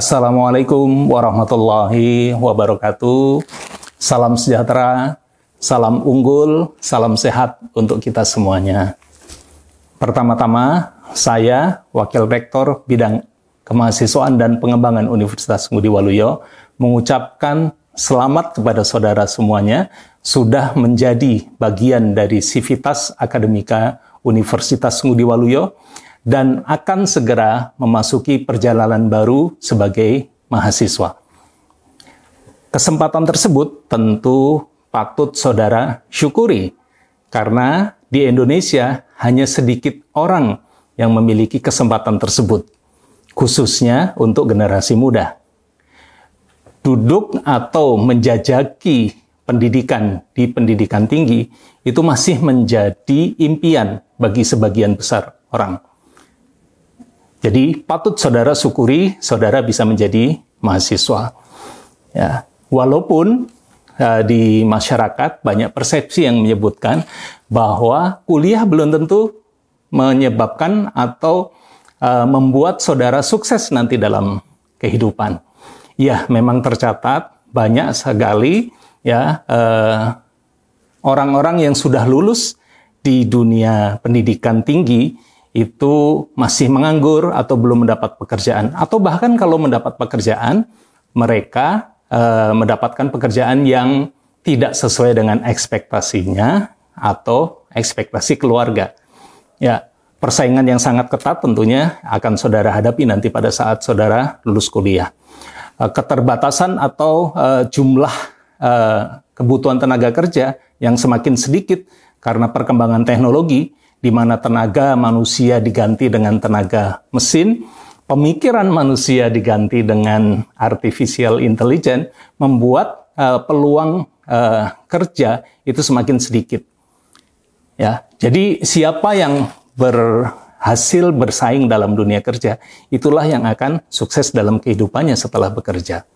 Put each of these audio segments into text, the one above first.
Assalamualaikum warahmatullahi wabarakatuh. Salam sejahtera, salam unggul, salam sehat untuk kita semuanya. Pertama-tama, saya Wakil Rektor Bidang Kemahasiswaan dan Pengembangan Universitas Ngudi Waluyo mengucapkan selamat kepada saudara semuanya sudah menjadi bagian dari Sivitas Akademika Universitas Ngudi Waluyo dan akan segera memasuki perjalanan baru sebagai mahasiswa. Kesempatan tersebut tentu patut saudara syukuri, karena di Indonesia hanya sedikit orang yang memiliki kesempatan tersebut, khususnya untuk generasi muda. Duduk atau menjajaki pendidikan di pendidikan tinggi itu masih menjadi impian bagi sebagian besar orang. Jadi patut saudara syukuri saudara bisa menjadi mahasiswa. Ya, walaupun uh, di masyarakat banyak persepsi yang menyebutkan bahwa kuliah belum tentu menyebabkan atau uh, membuat saudara sukses nanti dalam kehidupan. Ya, memang tercatat banyak sekali ya e, orang-orang uh, yang sudah lulus di dunia pendidikan tinggi itu masih menganggur atau belum mendapat pekerjaan atau bahkan kalau mendapat pekerjaan mereka e, mendapatkan pekerjaan yang tidak sesuai dengan ekspektasinya atau ekspektasi keluarga. Ya, persaingan yang sangat ketat tentunya akan saudara hadapi nanti pada saat saudara lulus kuliah. E, keterbatasan atau e, jumlah e, kebutuhan tenaga kerja yang semakin sedikit karena perkembangan teknologi di mana tenaga manusia diganti dengan tenaga mesin, pemikiran manusia diganti dengan artificial intelligence, membuat uh, peluang uh, kerja itu semakin sedikit. Ya, jadi siapa yang berhasil bersaing dalam dunia kerja, itulah yang akan sukses dalam kehidupannya setelah bekerja.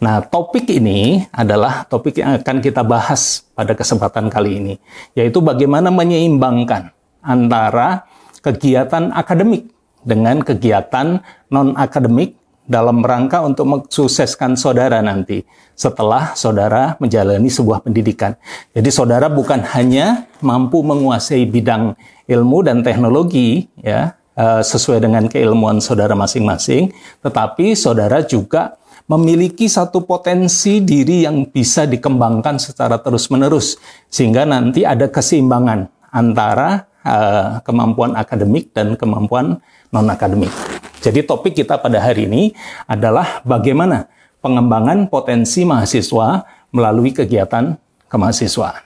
Nah, topik ini adalah topik yang akan kita bahas pada kesempatan kali ini, yaitu bagaimana menyeimbangkan antara kegiatan akademik dengan kegiatan non-akademik dalam rangka untuk mensukseskan saudara nanti setelah saudara menjalani sebuah pendidikan. Jadi saudara bukan hanya mampu menguasai bidang ilmu dan teknologi ya eh, sesuai dengan keilmuan saudara masing-masing, tetapi saudara juga memiliki satu potensi diri yang bisa dikembangkan secara terus-menerus sehingga nanti ada keseimbangan antara uh, kemampuan akademik dan kemampuan non-akademik. Jadi topik kita pada hari ini adalah bagaimana pengembangan potensi mahasiswa melalui kegiatan kemahasiswaan.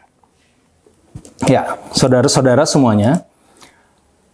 Ya, saudara-saudara semuanya,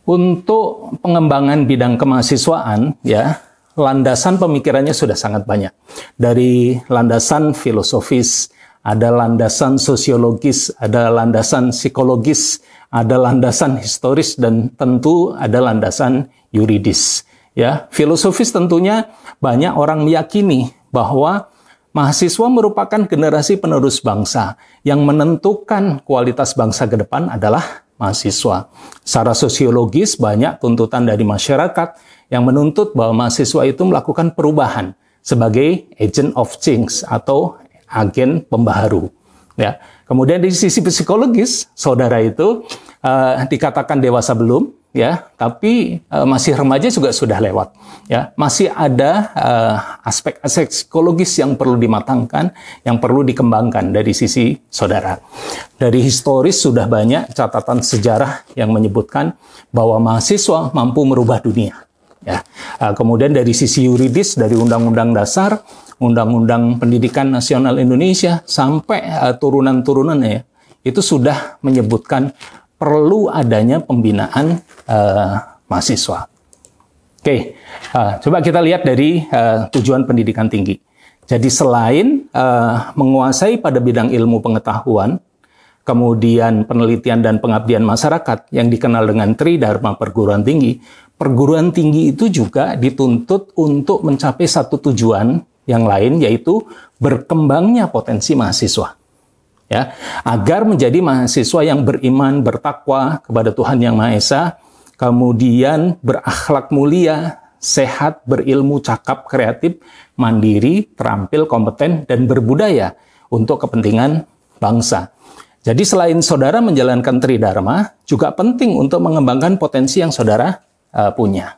untuk pengembangan bidang kemahasiswaan ya, landasan pemikirannya sudah sangat banyak. Dari landasan filosofis ada landasan sosiologis, ada landasan psikologis, ada landasan historis dan tentu ada landasan yuridis. Ya, filosofis tentunya banyak orang meyakini bahwa mahasiswa merupakan generasi penerus bangsa yang menentukan kualitas bangsa ke depan adalah mahasiswa. Secara sosiologis banyak tuntutan dari masyarakat yang menuntut bahwa mahasiswa itu melakukan perubahan sebagai agent of change atau agen pembaharu. Ya. Kemudian dari sisi psikologis, saudara itu uh, dikatakan dewasa belum, ya, tapi uh, masih remaja juga sudah lewat, ya. Masih ada aspek-aspek eh, uh, psikologis yang perlu dimatangkan, yang perlu dikembangkan dari sisi saudara. Dari historis sudah banyak catatan sejarah yang menyebutkan bahwa mahasiswa mampu merubah dunia. Ya. kemudian dari sisi yuridis dari Undang-Undang Dasar Undang-Undang Pendidikan Nasional Indonesia sampai uh, eh, turunan-turunannya ya, itu sudah menyebutkan perlu adanya pembinaan uh, mahasiswa. Oke, okay. uh, eh, coba kita lihat dari uh, tujuan pendidikan tinggi. Jadi selain uh, menguasai pada bidang ilmu pengetahuan, kemudian penelitian dan pengabdian masyarakat yang dikenal dengan Tri Tridharma perguruan tinggi, perguruan tinggi itu juga dituntut untuk mencapai satu tujuan yang lain yaitu berkembangnya potensi mahasiswa. Ya, agar menjadi mahasiswa yang beriman, bertakwa kepada Tuhan Yang Maha Esa, kemudian berakhlak mulia, sehat, berilmu, cakap, kreatif, mandiri, terampil, kompeten, dan berbudaya untuk kepentingan bangsa. Jadi selain saudara menjalankan tridharma, juga penting untuk mengembangkan potensi yang saudara uh, punya.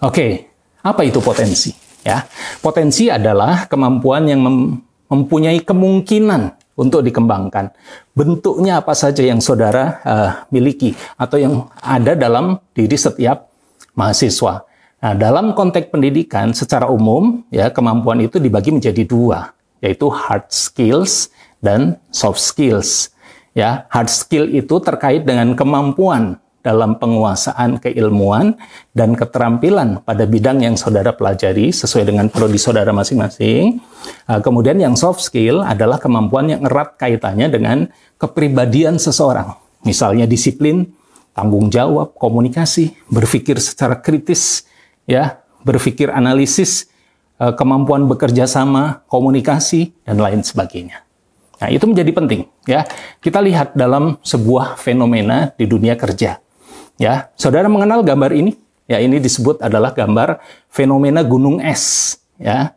Oke, apa itu potensi? Ya, potensi adalah kemampuan yang mem mempunyai kemungkinan untuk dikembangkan. Bentuknya apa saja yang saudara uh, miliki atau yang ada dalam diri setiap mahasiswa. Nah, dalam konteks pendidikan secara umum, ya kemampuan itu dibagi menjadi dua, yaitu hard skills dan soft skills. Ya, hard skill itu terkait dengan kemampuan dalam penguasaan keilmuan dan keterampilan pada bidang yang saudara pelajari sesuai dengan prodi saudara masing-masing. Uh, kemudian yang soft skill adalah kemampuan yang erat kaitannya dengan kepribadian seseorang. Misalnya disiplin, tanggung jawab, komunikasi, berpikir secara kritis, ya, berpikir analisis, uh, kemampuan bekerja sama, komunikasi dan lain sebagainya. Nah, itu menjadi penting ya. Kita lihat dalam sebuah fenomena di dunia kerja Ya, saudara mengenal gambar ini? Ya, ini disebut adalah gambar fenomena gunung es. Ya,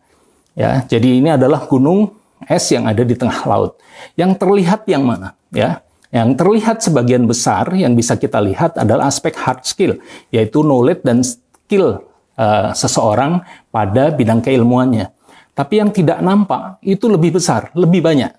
ya. Jadi ini adalah gunung es yang ada di tengah laut. Yang terlihat yang mana? Ya, yang terlihat sebagian besar yang bisa kita lihat adalah aspek hard skill, yaitu knowledge dan skill uh, seseorang pada bidang keilmuannya. Tapi yang tidak nampak itu lebih besar, lebih banyak,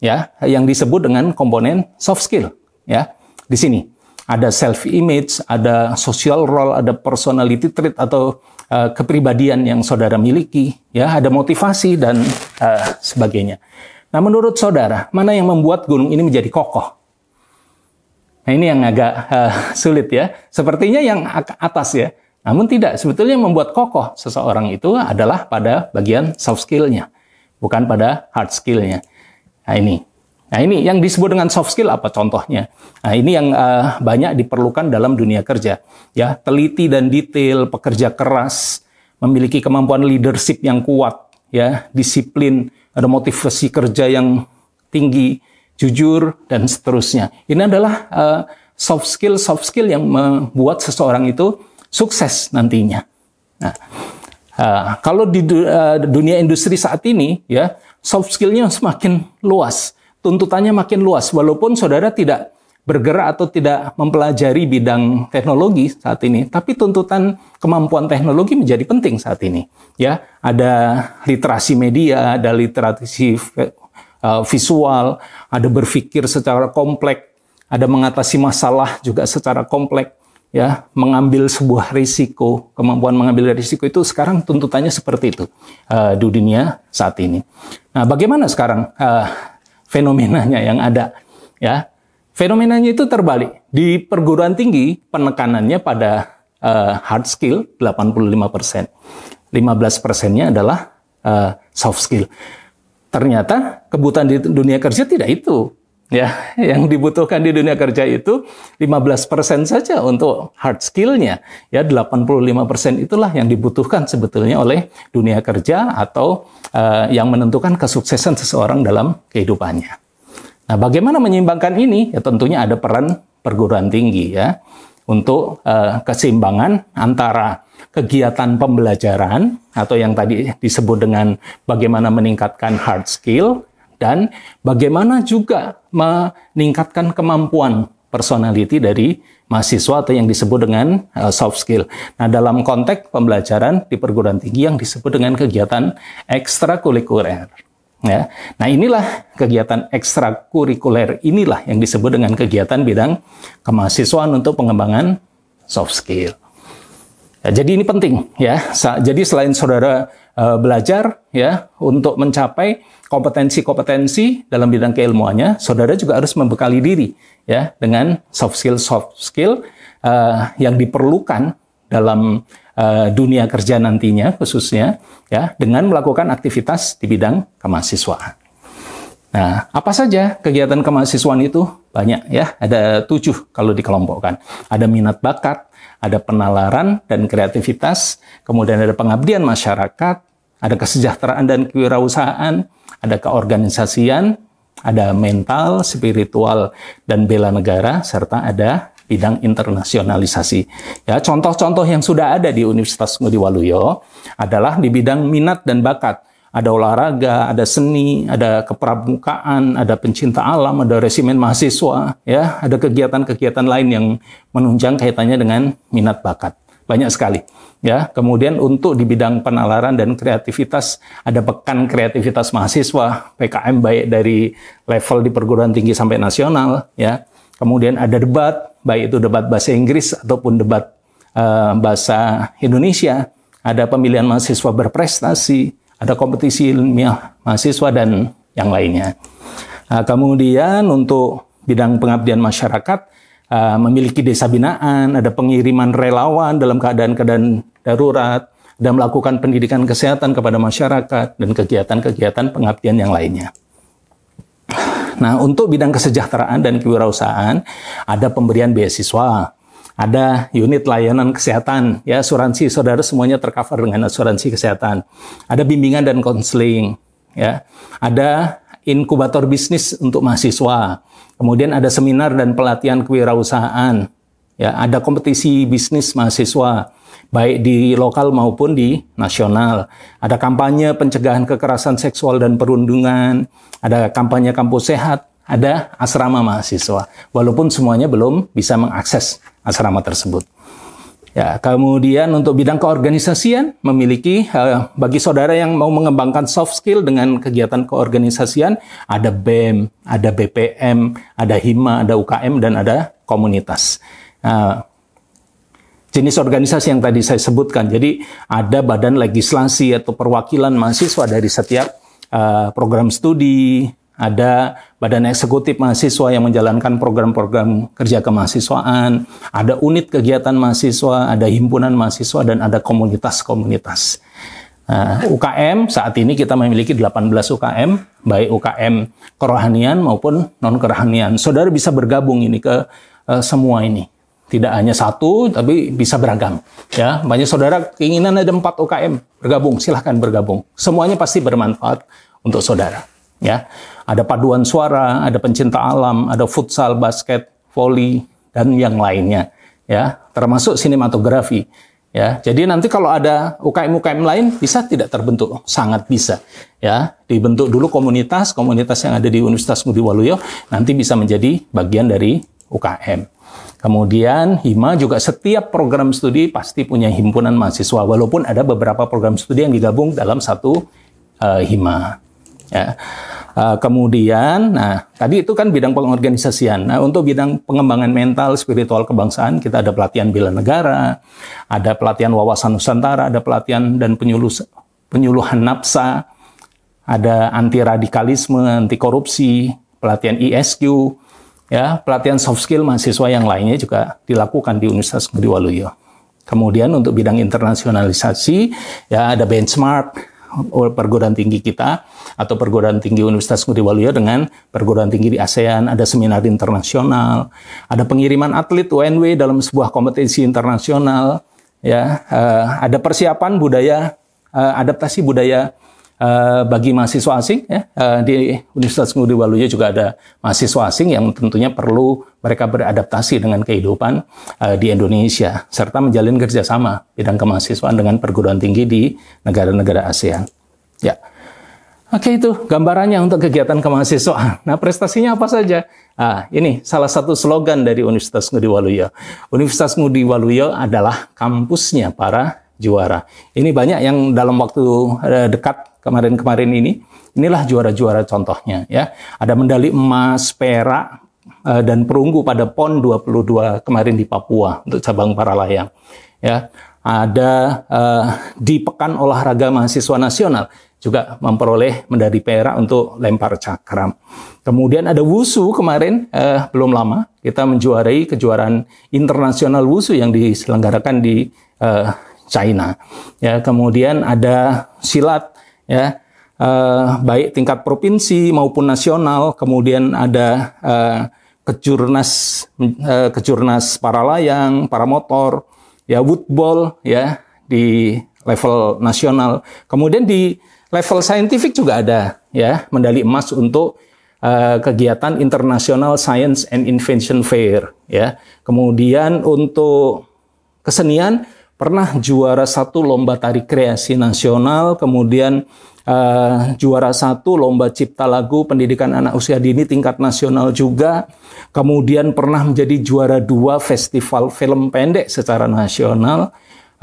ya, yang disebut dengan komponen soft skill, ya, di sini ada self image, ada social role, ada personality trait atau uh, kepribadian yang saudara miliki, ya, ada motivasi dan uh, sebagainya. Nah, menurut saudara, mana yang membuat gunung ini menjadi kokoh? Nah, ini yang agak uh, sulit ya. Sepertinya yang atas ya. Namun tidak, sebetulnya membuat kokoh seseorang itu adalah pada bagian soft skill-nya, bukan pada hard skill-nya. Nah, ini Nah, ini yang disebut dengan soft skill apa contohnya? Nah, ini yang uh, banyak diperlukan dalam dunia kerja, ya, teliti dan detail, pekerja keras, memiliki kemampuan leadership yang kuat, ya, disiplin, ada motivasi kerja yang tinggi, jujur dan seterusnya. Ini adalah uh, soft skill soft skill yang membuat seseorang itu sukses nantinya. Nah, uh, kalau di du uh, dunia industri saat ini, ya, soft skillnya semakin luas tuntutannya makin luas. Walaupun saudara tidak bergerak atau tidak mempelajari bidang teknologi saat ini, tapi tuntutan kemampuan teknologi menjadi penting saat ini. Ya, ada literasi media, ada literasi eh, visual, ada berpikir secara kompleks, ada mengatasi masalah juga secara kompleks, ya, mengambil sebuah risiko, kemampuan mengambil risiko itu sekarang tuntutannya seperti itu uh, di dunia saat ini. Nah, bagaimana sekarang? Uh, fenomenanya yang ada ya. Fenomenanya itu terbalik. Di perguruan tinggi penekanannya pada uh, hard skill 85%. persen 15 persennya adalah uh, soft skill. Ternyata kebutuhan di dunia kerja tidak itu ya yang dibutuhkan di dunia kerja itu 15% saja untuk hard skill-nya ya 85% itulah yang dibutuhkan sebetulnya oleh dunia kerja atau uh, yang menentukan kesuksesan seseorang dalam kehidupannya. Nah, bagaimana menyeimbangkan ini? Ya tentunya ada peran perguruan tinggi ya untuk uh, keseimbangan antara kegiatan pembelajaran atau yang tadi disebut dengan bagaimana meningkatkan hard skill dan bagaimana juga meningkatkan kemampuan personality dari mahasiswa atau yang disebut dengan uh, soft skill. Nah, dalam konteks pembelajaran di perguruan tinggi yang disebut dengan kegiatan ekstrakurikuler. Ya. Nah, inilah kegiatan ekstrakurikuler inilah yang disebut dengan kegiatan bidang kemahasiswaan untuk pengembangan soft skill. Ya, jadi ini penting ya. Sa jadi selain saudara Eh, belajar ya untuk mencapai kompetensi-kompetensi dalam bidang keilmuannya, saudara juga harus membekali diri ya dengan soft skill soft skill uh, yang diperlukan dalam uh, dunia kerja nantinya khususnya ya dengan melakukan aktivitas di bidang kemahasiswaan. Nah, apa saja kegiatan kemahasiswaan itu? Banyak ya, ada tujuh kalau dikelompokkan. Ada minat bakat, ada penalaran dan kreativitas, kemudian ada pengabdian masyarakat, ada kesejahteraan dan kewirausahaan, ada keorganisasian, ada mental, spiritual, dan bela negara, serta ada bidang internasionalisasi. Ya, contoh-contoh yang sudah ada di Universitas Ngudi Waluyo adalah di bidang minat dan bakat ada olahraga, ada seni, ada kepramukaan, ada pencinta alam, ada resimen mahasiswa, ya, ada kegiatan-kegiatan lain yang menunjang kaitannya dengan minat bakat. Banyak sekali, ya. Kemudian untuk di bidang penalaran dan kreativitas ada pekan kreativitas mahasiswa PKM baik dari level di perguruan tinggi sampai nasional, ya. Kemudian ada debat, baik itu debat bahasa Inggris ataupun debat uh, bahasa Indonesia. Ada pemilihan mahasiswa berprestasi, ada kompetisi ilmiah mahasiswa dan yang lainnya. Nah, kemudian untuk bidang pengabdian masyarakat uh, memiliki desa binaan, ada pengiriman relawan dalam keadaan-keadaan darurat, dan melakukan pendidikan kesehatan kepada masyarakat dan kegiatan-kegiatan pengabdian yang lainnya. Nah, untuk bidang kesejahteraan dan kewirausahaan ada pemberian beasiswa ada unit layanan kesehatan, ya asuransi saudara semuanya tercover dengan asuransi kesehatan. Ada bimbingan dan konseling, ya. Ada inkubator bisnis untuk mahasiswa. Kemudian ada seminar dan pelatihan kewirausahaan. Ya, ada kompetisi bisnis mahasiswa baik di lokal maupun di nasional. Ada kampanye pencegahan kekerasan seksual dan perundungan, ada kampanye kampus sehat, ada asrama mahasiswa, walaupun semuanya belum bisa mengakses asrama tersebut. Ya, kemudian untuk bidang keorganisasian memiliki eh, bagi saudara yang mau mengembangkan soft skill dengan kegiatan keorganisasian ada BEM, ada BPM, ada HIMA, ada UKM dan ada komunitas. Eh, jenis organisasi yang tadi saya sebutkan. Jadi ada badan legislasi atau perwakilan mahasiswa dari setiap eh, program studi, ada badan eksekutif mahasiswa yang menjalankan program-program kerja kemahasiswaan, ada unit kegiatan mahasiswa, ada himpunan mahasiswa, dan ada komunitas-komunitas. Uh, nah, UKM saat ini kita memiliki 18 UKM, baik UKM kerohanian maupun non kerohanian. Saudara bisa bergabung ini ke uh, semua ini. Tidak hanya satu, tapi bisa beragam. Ya, banyak saudara keinginan ada empat UKM bergabung, silahkan bergabung. Semuanya pasti bermanfaat untuk saudara ya. Ada paduan suara, ada pencinta alam, ada futsal, basket, voli dan yang lainnya ya, termasuk sinematografi. Ya, jadi nanti kalau ada UKM-UKM lain bisa tidak terbentuk, sangat bisa. Ya, dibentuk dulu komunitas, komunitas yang ada di Universitas Budi Waluyo nanti bisa menjadi bagian dari UKM. Kemudian HIMA juga setiap program studi pasti punya himpunan mahasiswa, walaupun ada beberapa program studi yang digabung dalam satu uh, HIMA. Ya. Uh, kemudian, nah tadi itu kan bidang pengorganisasian. Nah untuk bidang pengembangan mental, spiritual kebangsaan kita ada pelatihan bela negara, ada pelatihan wawasan nusantara, ada pelatihan dan penyulus, penyuluhan nafsa, ada anti radikalisme, anti korupsi, pelatihan ISQ, e ya pelatihan soft skill mahasiswa yang lainnya juga dilakukan di Universitas Negeri Kemudian untuk bidang internasionalisasi ya ada benchmark, Oh, perguruan tinggi kita atau perguruan tinggi Universitas waluyo dengan perguruan tinggi di ASEAN, ada seminar internasional, ada pengiriman atlet UNW dalam sebuah kompetisi internasional, ya, uh, ada persiapan budaya uh, adaptasi budaya Uh, bagi mahasiswa asing ya, uh, di Universitas Ngudi Waluyo juga ada mahasiswa asing yang tentunya perlu mereka beradaptasi dengan kehidupan uh, di Indonesia serta menjalin kerjasama bidang kemahasiswaan dengan perguruan tinggi di negara-negara ASEAN. Ya, oke itu gambarannya untuk kegiatan kemahasiswaan. Nah prestasinya apa saja? Ah, ini salah satu slogan dari Universitas Ngudi Waluyo. Universitas Ngudi Waluyo adalah kampusnya para juara. Ini banyak yang dalam waktu dekat kemarin-kemarin ini. Inilah juara-juara contohnya ya. Ada medali emas, perak, eh, dan perunggu pada PON 22 kemarin di Papua untuk cabang para layang. Ya, ada uh, di Pekan Olahraga Mahasiswa Nasional juga memperoleh medali perak untuk lempar cakram. Kemudian ada wusu kemarin eh, belum lama kita menjuarai kejuaraan internasional wusu yang diselenggarakan di eh, China. Ya, kemudian ada silat ya uh, baik tingkat provinsi maupun nasional kemudian ada uh, kejurnas uh, kejurnas para layang para motor ya woodball ya di level nasional kemudian di level saintifik juga ada ya medali emas untuk uh, kegiatan International Science and Invention Fair ya. Kemudian untuk kesenian pernah juara satu lomba tari kreasi nasional, kemudian uh, juara satu lomba cipta lagu pendidikan anak usia dini tingkat nasional juga, kemudian pernah menjadi juara dua festival film pendek secara nasional,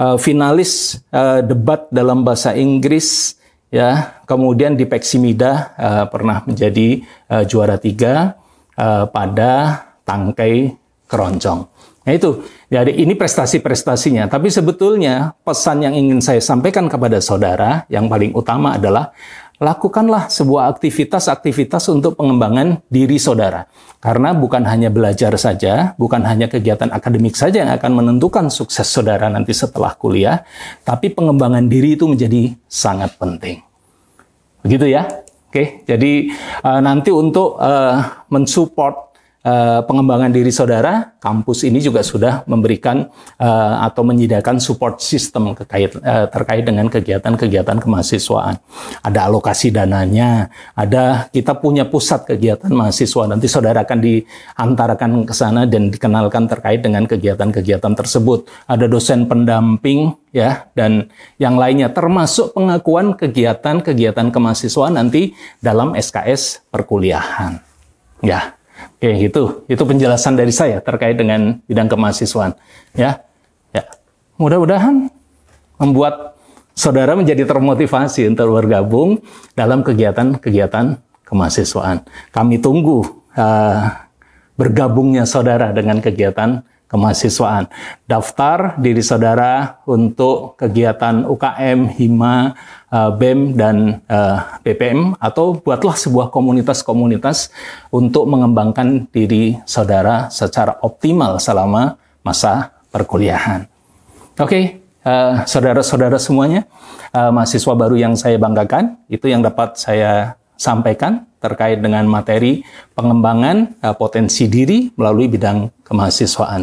uh, finalis uh, debat dalam bahasa Inggris, ya, kemudian di Peksimida uh, pernah menjadi uh, juara tiga uh, pada tangkai keroncong. Nah itu, jadi ini prestasi-prestasinya. Tapi sebetulnya pesan yang ingin saya sampaikan kepada saudara yang paling utama adalah lakukanlah sebuah aktivitas-aktivitas untuk pengembangan diri saudara. Karena bukan hanya belajar saja, bukan hanya kegiatan akademik saja yang akan menentukan sukses saudara nanti setelah kuliah, tapi pengembangan diri itu menjadi sangat penting. Begitu ya. Oke, jadi eh, nanti untuk eh, mensupport uh, pengembangan diri saudara, kampus ini juga sudah memberikan uh, atau menyediakan support system terkait uh, terkait dengan kegiatan-kegiatan kemahasiswaan. Ada alokasi dananya, ada kita punya pusat kegiatan mahasiswa. Nanti saudara akan diantarkan ke sana dan dikenalkan terkait dengan kegiatan-kegiatan tersebut. Ada dosen pendamping ya dan yang lainnya termasuk pengakuan kegiatan-kegiatan kemahasiswaan nanti dalam SKS perkuliahan. Ya. Oke, itu itu penjelasan dari saya terkait dengan bidang kemahasiswaan. Ya, ya. Mudah-mudahan membuat saudara menjadi termotivasi untuk bergabung dalam kegiatan-kegiatan kemahasiswaan. Kami tunggu uh, bergabungnya saudara dengan kegiatan kemahasiswaan. Daftar diri saudara untuk kegiatan UKM, HIMA, eh, BEM, dan eh, BPM, atau buatlah sebuah komunitas-komunitas untuk mengembangkan diri saudara secara optimal selama masa perkuliahan. Oke, okay, eh, saudara-saudara semuanya, mahasiswa baru yang saya banggakan, itu yang dapat saya sampaikan terkait dengan materi pengembangan uh, potensi diri melalui bidang kemahasiswaan.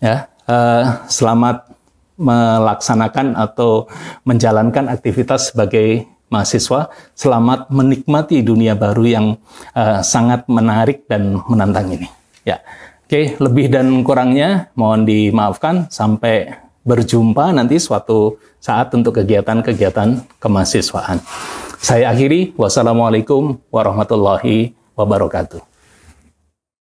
Ya, uh, selamat melaksanakan atau menjalankan aktivitas sebagai mahasiswa. Selamat menikmati dunia baru yang uh, sangat menarik dan menantang ini. Ya. Oke, lebih dan kurangnya mohon dimaafkan sampai berjumpa nanti suatu saat untuk kegiatan-kegiatan kemahasiswaan. Saya akhiri, wassalamualaikum warahmatullahi wabarakatuh.